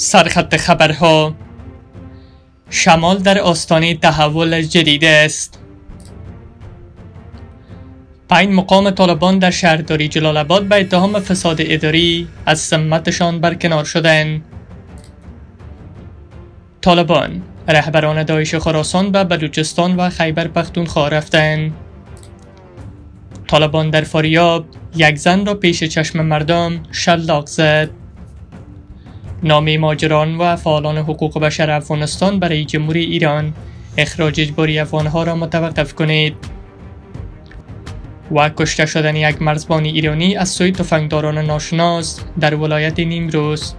سرخط خبرها شمال در آستانه تحول جدید است پنج مقام طالبان در شهرداری جلال آباد به اتهام فساد اداری از سمتشان برکنار شدند طالبان رهبران داعش خراسان به بلوچستان و خیبر پختونخوا رفتند طالبان در فاریاب یک زن را پیش چشم مردم شلاق زد نامه ماجران و فعالان حقوق بشر افغانستان برای جمهوری ایران اخراج اجباری افغانها را متوقف کنید و کشته شدن یک مرزبان ایرانی از سوی تفنگداران ناشناس در ولایت نیمروز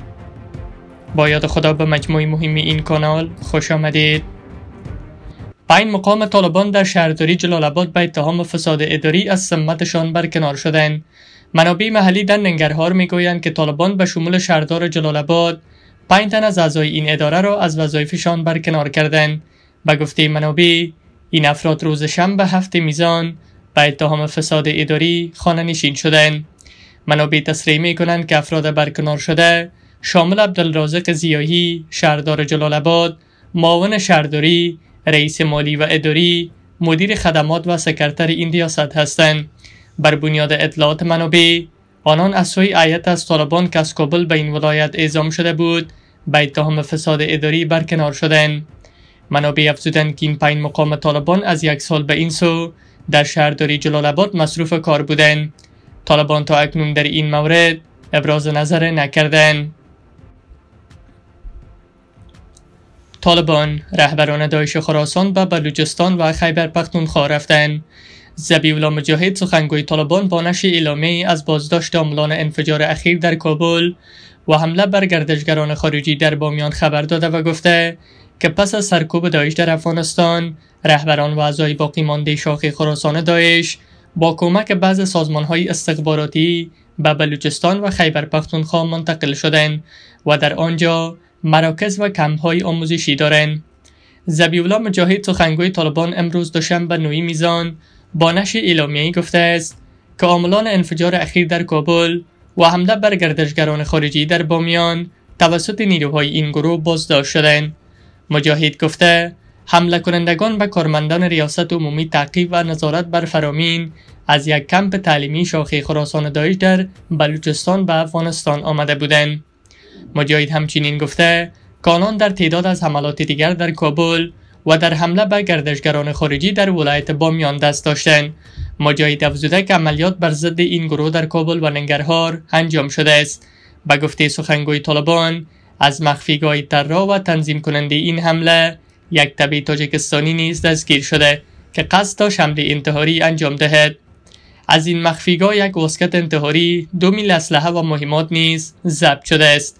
با یاد خدا به مجموعه مهم این کانال خوش آمدید پنج مقام طالبان در شهرداری جلال آباد به اتهام فساد اداری از سمتشان برکنار شدند منابع محلی در ننگرهار میگویند که طالبان به شمول شهردار جلال آباد پنج تن از اعضای این اداره را از وظایفشان برکنار کردند به گفته منابع این افراد روز شنبه هفت میزان به اتهام فساد اداری خانه نشین شدند منابع تصریح می کنند که افراد برکنار شده شامل عبدالرازق زیاهی شهردار جلال آباد معاون شهرداری رئیس مالی و اداری مدیر خدمات و سکرتر این ریاست هستند بر بنیاد اطلاعات منابع آنان از سوی ایت از طالبان که از کابل به این ولایت اعزام شده بود به اتهام فساد اداری برکنار شدند منابع افزودند که این پین مقام طالبان از یک سال به این سو در شهرداری جلال آباد مصروف کار بودند طالبان تا اکنون در این مورد ابراز نظر نکردند طالبان رهبران داعش خراسان به بلوچستان و خیبر پختونخوا رفتند زبیولا الله مجاهد سخنگوی طالبان با نشر اعلامی از بازداشت عاملان انفجار اخیر در کابل و حمله بر گردشگران خارجی در بامیان خبر داده و گفته که پس از سرکوب داعش در افغانستان رهبران و اعضای باقی مانده شاخه خراسان داعش با کمک بعض سازمان های استخباراتی به بلوچستان و خیبر پختونخوا منتقل شدند و در آنجا مراکز و کمپ های آموزشی دارند. زبیولا مجاهد سخنگوی طالبان امروز دوشنبه نوی میزان بانش اعلامیه‌ای گفته است که عاملان انفجار اخیر در کابل و حمله بر گردشگران خارجی در بامیان توسط نیروهای این گروه بازداشت شدند مجاهد گفته حمله کنندگان به کارمندان ریاست عمومی تعقیب و نظارت بر فرامین از یک کمپ تعلیمی شاخه خراسان دایش در بلوچستان به افغانستان آمده بودند مجاهد همچنین گفته کانان در تعداد از حملات دیگر در کابل و در حمله به گردشگران خارجی در ولایت بامیان دست داشتند مجاهد افزوده که عملیات بر ضد این گروه در کابل و ننگرهار انجام شده است به گفته سخنگوی طالبان از مخفیگاه را و تنظیم کننده این حمله یک طبی تاجکستانی نیز دستگیر شده که قصد تا حمله انتحاری انجام دهد از این مخفیگاه یک واسکت انتحاری دو میل اسلحه و مهمات نیز ضبط شده است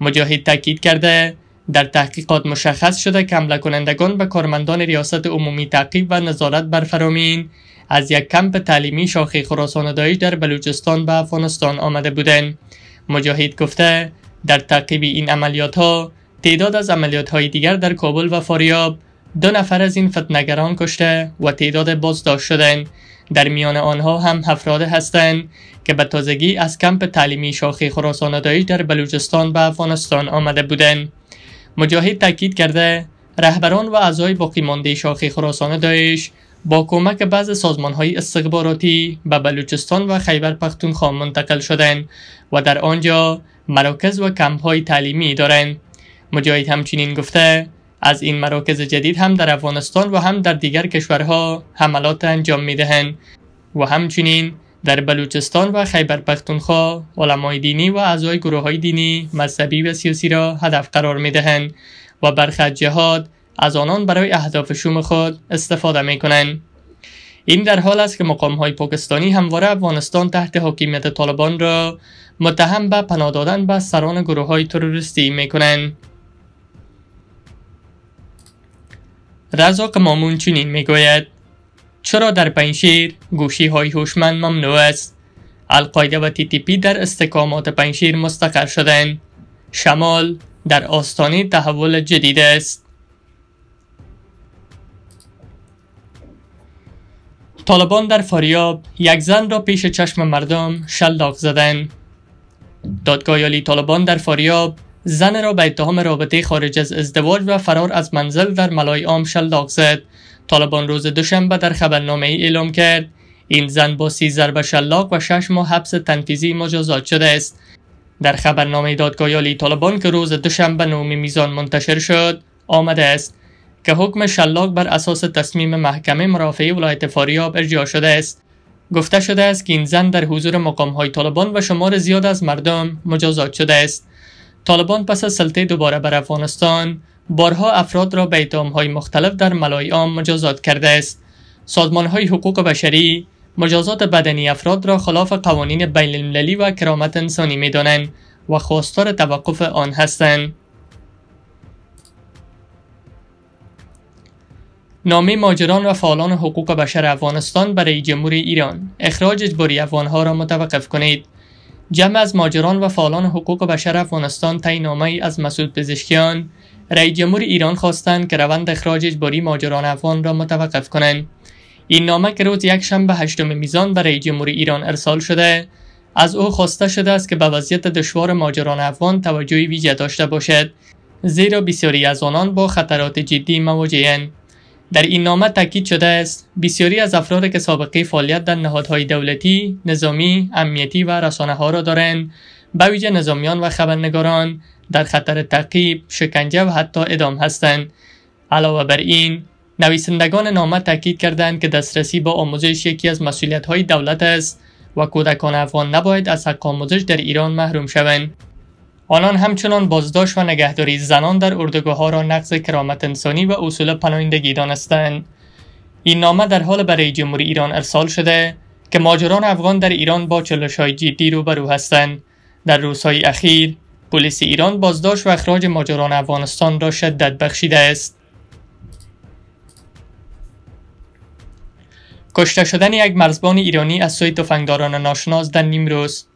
مجاهد تاکید کرده در تحقیقات مشخص شده که حمله کنندگان به کارمندان ریاست عمومی تعقیب و نظارت بر فرامین از یک کمپ تعلیمی شاخه خراسان دایش در بلوچستان به افغانستان آمده بودند مجاهد گفته در تعقیب این عملیات ها تعداد از عملیات های دیگر در کابل و فاریاب دو نفر از این فتنگران کشته و تعداد بازداشت شدند در میان آنها هم افراد هستند که به تازگی از کمپ تعلیمی شاخه خراسان در بلوچستان به افغانستان آمده بودند مجاهد تاکید کرده رهبران و اعضای باقیمانده شاخه خراسان داعش با کمک بعض سازمان های استخباراتی به بلوچستان و خیبر پختونخوا منتقل شدند و در آنجا مراکز و کمپ های تعلیمی دارند مجاهد همچنین گفته از این مراکز جدید هم در افغانستان و هم در دیگر کشورها حملات انجام می دهند و همچنین در بلوچستان و خیبر پختونخوا علمای دینی و اعضای گروه های دینی مذهبی و سیاسی را هدف قرار می دهند و برخی جهاد از آنان برای اهداف شوم خود استفاده می کنند. این در حال است که مقام های پاکستانی همواره افغانستان تحت حاکمیت طالبان را متهم به پناه دادن به سران گروه های تروریستی می کنند. رزاق مامون چنین می گوید چرا در پنشیر گوشی های هوشمند ممنوع است القاعده و پی در استقامات پنشیر مستقر شدند شمال در آستانی تحول جدید است طالبان در فاریاب یک زن را پیش چشم مردم شلاق زدند دادگاه یالی طالبان در فاریاب زن را به اتهام رابطه خارج از ازدواج و فرار از منزل در ملای عام شلاق زد طالبان روز دوشنبه در خبرنامه ای اعلام کرد این زن با سی ضرب شلاق و شش ماه حبس تنفیزی مجازات شده است در خبرنامه عالی طالبان که روز دوشنبه نومی میزان منتشر شد آمده است که حکم شلاق بر اساس تصمیم محکمه مرافعه ولایت فاریاب ارجاع شده است گفته شده است که این زن در حضور مقام های طالبان و شمار زیاد از مردم مجازات شده است طالبان پس از سلطه دوباره بر افغانستان بارها افراد را به های مختلف در ملای عام مجازات کرده است سازمان های حقوق بشری مجازات بدنی افراد را خلاف قوانین بین المللی و کرامت انسانی می دانند و خواستار توقف آن هستند. نامه ماجران و فعالان حقوق بشر افغانستان برای جمهور ایران اخراج اجباری افغانها را متوقف کنید. جمع از ماجران و فعالان حقوق بشر افغانستان تای نامه از مسعود پزشکیان رئیس جمهور ایران خواستند که روند اخراج اجباری ماجران افغان را متوقف کنند این نامه که روز یک شنبه هشتم میزان به رئیس جمهور ایران ارسال شده از او خواسته شده است که به وضعیت دشوار ماجران افغان توجه ویژه داشته باشد زیرا بسیاری از آنان با خطرات جدی مواجهند در این نامه تاکید شده است بسیاری از افراد که سابقه فعالیت در نهادهای دولتی، نظامی، امنیتی و رسانه ها را دارند به ویژه نظامیان و خبرنگاران در خطر تعقیب، شکنجه و حتی ادام هستند. علاوه بر این، نویسندگان نامه تاکید کردند که دسترسی با آموزش یکی از مسئولیت های دولت است و کودکان افغان نباید از حق آموزش در ایران محروم شوند. آنان همچنان بازداشت و نگهداری زنان در اردوگاه ها را نقض کرامت انسانی و اصول پناهندگی دانستند. این نامه در حال برای جمهوری ایران ارسال شده که ماجران افغان در ایران با چالش‌های جدی روبرو هستند. در روزهای اخیر پلیس ایران بازداشت و اخراج ماجران افغانستان را شدت بخشیده است. کشته شدن یک مرزبان ایرانی از سوی تفنگداران ناشناس در نیمروز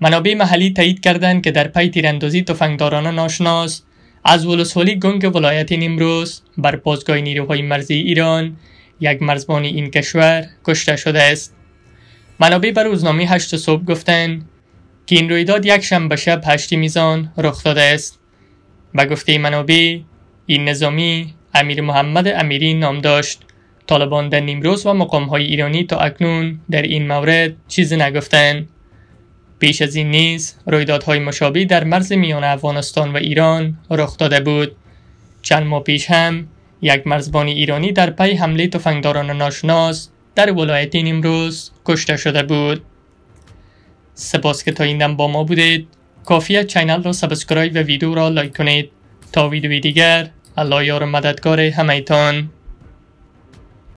منابع محلی تایید کردند که در پی تیراندازی تفنگداران ناشناس از ولسوالی گنگ ولایت نیمروز بر پاسگاه نیروهای مرزی ایران یک مرزبان این کشور کشته شده است منابع بر روزنامه هشت صبح گفتند که این رویداد یک شنبه شب هشتی میزان رخ داده است و گفته منابع این نظامی امیر محمد امیری نام داشت طالبان در نیمروز و مقام های ایرانی تا اکنون در این مورد چیزی نگفتند پیش از این نیز رویدادهای مشابه در مرز میان افغانستان و ایران رخ داده بود چند ماه پیش هم یک مرزبان ایرانی در پی حمله تفنگداران ناشناس در ولایت نیمروز کشته شده بود سپاس که تا ایندم با ما بودید کافی چینل را سابسکرایب و ویدیو را لایک کنید تا ویدیوی دیگر الله یار مددگار همه